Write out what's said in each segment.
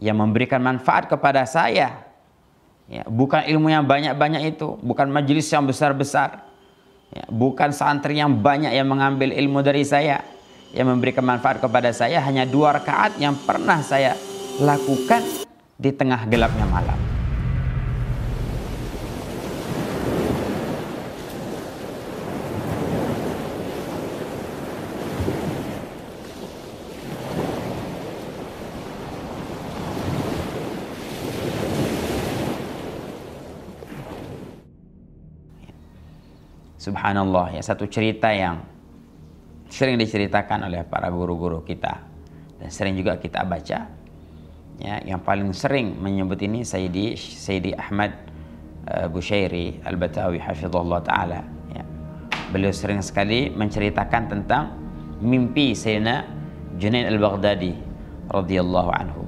yang memberikan manfaat kepada saya. Ya, bukan ilmu yang banyak-banyak itu, bukan majelis yang besar-besar, ya, bukan santri yang banyak yang mengambil ilmu dari saya, yang memberikan manfaat kepada saya hanya dua rakaat yang pernah saya lakukan di tengah gelapnya malam. subhanallah ya satu cerita yang sering diceritakan oleh para guru-guru kita dan sering juga kita baca ya yang paling sering menyebut ini Sayyidi Sayyidi Ahmad uh, Bushairi Al-Batawi hafizallahu taala ya. Beliau sering sekali menceritakan tentang mimpi Sayyidina Junaid Al-Baghdadi radhiyallahu anhu.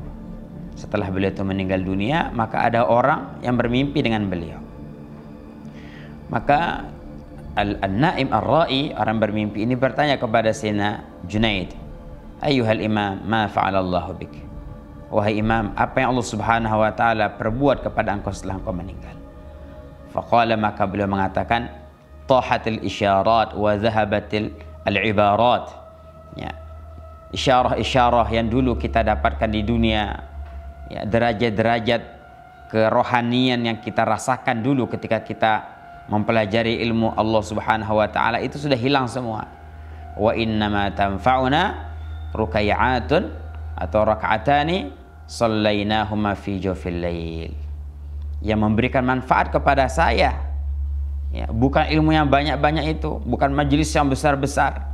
Setelah beliau itu meninggal dunia, maka ada orang yang bermimpi dengan beliau. Maka Al-Naim al rai orang bermimpi ini bertanya kepada Sina Junaid Ayuhal imam ma fa'alallahu bik Wahai imam apa yang Allah subhanahu wa ta'ala perbuat kepada engkau setelah engkau meninggal Faqala maka beliau mengatakan Tahatil isyarat wa zahabatil al-ibarat ya. Isyarah-isyarah yang dulu kita dapatkan di dunia ya, Derajat-derajat kerohanian yang kita rasakan dulu ketika kita mempelajari ilmu Allah Subhanahu wa taala itu sudah hilang semua. Wa innama tanfa'una rukai'atun atau rak'atani sallainahuma fi jawfil lail. Yang memberikan manfaat kepada saya ya, bukan ilmu yang banyak-banyak itu, bukan majelis yang besar-besar.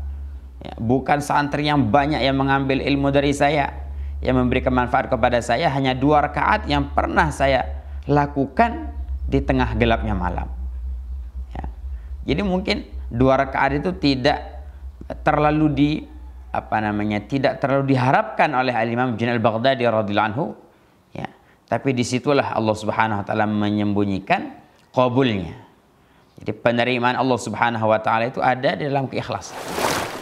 Ya, bukan santri yang banyak yang mengambil ilmu dari saya yang memberikan manfaat kepada saya hanya dua rakaat yang pernah saya lakukan di tengah gelapnya malam. Jadi mungkin dua rakaat itu tidak terlalu di apa namanya tidak terlalu diharapkan oleh Al Imam Jun Al Baghdadi radhiyallahu anhu ya tapi disitulah Allah Subhanahu wa taala menyembunyikan kabulnya jadi penerimaan Allah Subhanahu wa taala itu ada di dalam keikhlasan